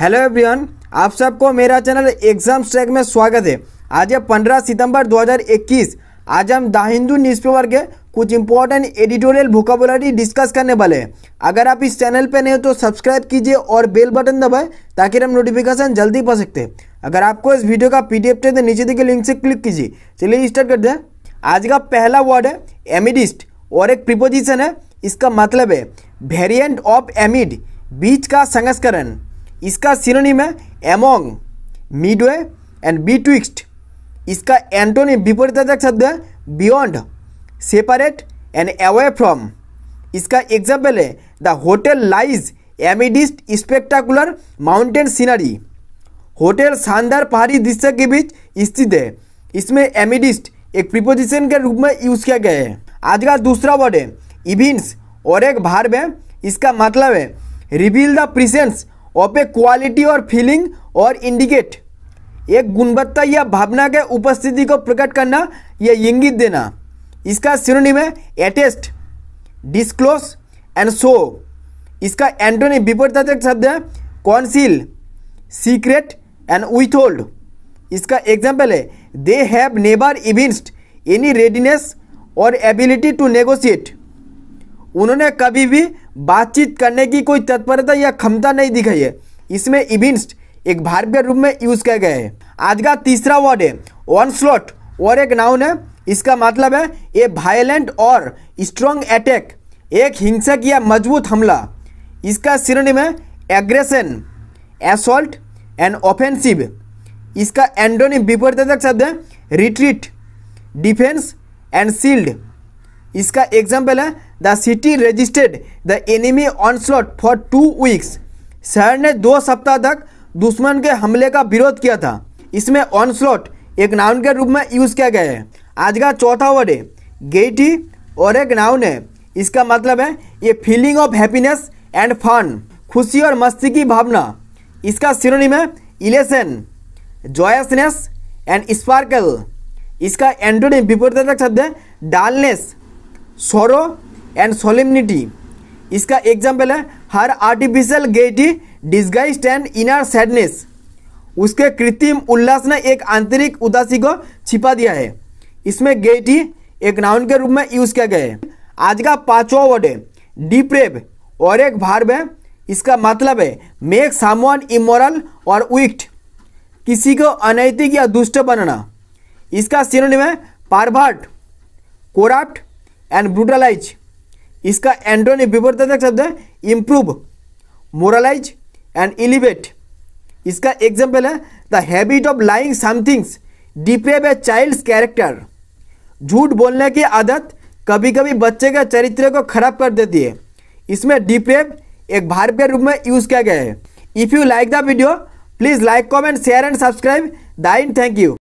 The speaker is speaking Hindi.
हेलो एवरीवन आप सबको मेरा चैनल एग्जाम ट्रैक में स्वागत है आज है 15 सितंबर 2021 आज हम द हिंदू न्यूज़पेपर के कुछ इंपॉर्टेंट एडिटोरियल भोकाबुलरी डिस्कस करने वाले हैं अगर आप इस चैनल पर नहीं हो तो सब्सक्राइब कीजिए और बेल बटन दबाएं ताकि हम नोटिफिकेशन जल्दी पा सकते हैं अगर आपको इस वीडियो का पी डी एफ चाहिए तो नीचे दिखे लिंक से क्लिक कीजिए चलिए स्टार्ट करते हैं आज का पहला वर्ड है एमिडिस्ट और एक प्रिपोजिशन है इसका मतलब है वेरियंट ऑफ एमिड बीच का संस्करण इसका सिनोनिम है among midway and betwixt इसका एंटोनिम विपरीतार्थक शब्द है beyond separate and away from इसका एग्जाम्पल है the hotel lies amidst spectacular mountain scenery hotel शानदार पहाड़ी दृश्य के बीच स्थित है इसमें एमिडिस्ट एक प्रिपोजिशन के रूप में यूज किया गया है आज का दूसरा वर्ड है इविंस और एक भार्ब है इसका मतलब है reveal the presence of a quality और फीलिंग और इंडिकेट एक गुणवत्ता या भावना के उपस्थिति को प्रकट करना या इंगित देना इसका सिरोनिम है एटेस्ट डिस्क्लोज एंड शो इसका एंटोनी विपरीत शब्द है कॉन्सिल सीक्रेट एंड विथहोल्ड इसका एग्जाम्पल है they have never evinced any readiness और एबिलिटी टू नेगोशिएट उन्होंने कभी भी बातचीत करने की कोई तत्परता या क्षमता नहीं दिखाई है इसमें इविंस्ट एक भारतीय रूप में यूज किया गया है आज का तीसरा वर्ड है वन स्लॉट और एक नाउन है इसका मतलब है ए वायलेंट और स्ट्रॉन्ग अटैक एक हिंसक या मजबूत हमला इसका श्रेणी में एग्रेशन एसॉल्ट एंड ऑफेंसिव इसका एंडोनिम विपरीत शब्द है रिट्रीट डिफेंस एंड शील्ड इसका एग्जाम्पल है the city resisted the enemy assault for two weeks शहर ने दो सप्ताह तक दुश्मन के हमले का विरोध किया था इसमें स्लॉट एक नाउन के रूप में यूज़ किया गया है आज का चौथा वर्ड है गेटी और एक नाउन है इसका मतलब है ये feeling of happiness and fun खुशी और मस्ती की भावना इसका सिरोनिम है इलेसन जॉयसनेस एंड स्पार्कल इसका एंड्रोनिम विपरीत शब्द है डालनेस सोरो एंड सोलिमिटी इसका एग्जाम्पल है her artificial gaiety disguise and inner sadness उसके कृत्रिम उल्लास ने एक आंतरिक उदासी को छिपा दिया है इसमें गेटी एक नाउन के रूप में यूज किया गया है आज का पांचवा वर्ड है डिप्रेव और एक भार्ब है इसका मतलब है मेक सामान इमोरल और विक्ट किसी को अनैतिक या दुष्ट बनाना इसका सिनोनिम है पारभाट कोराप्ट एंड ब्रूटलाइज इसका एंड्रोन विपरीत शब्द है इम्प्रूव मोरलाइज एंड इलिवेट इसका एग्जाम्पल है the habit of lying sometimes deprave a child's character झूठ बोलने की आदत कभी कभी बच्चे के चरित्र को खराब कर देती है इसमें डिप्रेव एक भार के रूप में यूज़ किया गया है if you like the video please like comment share and subscribe दाइन थैंक यू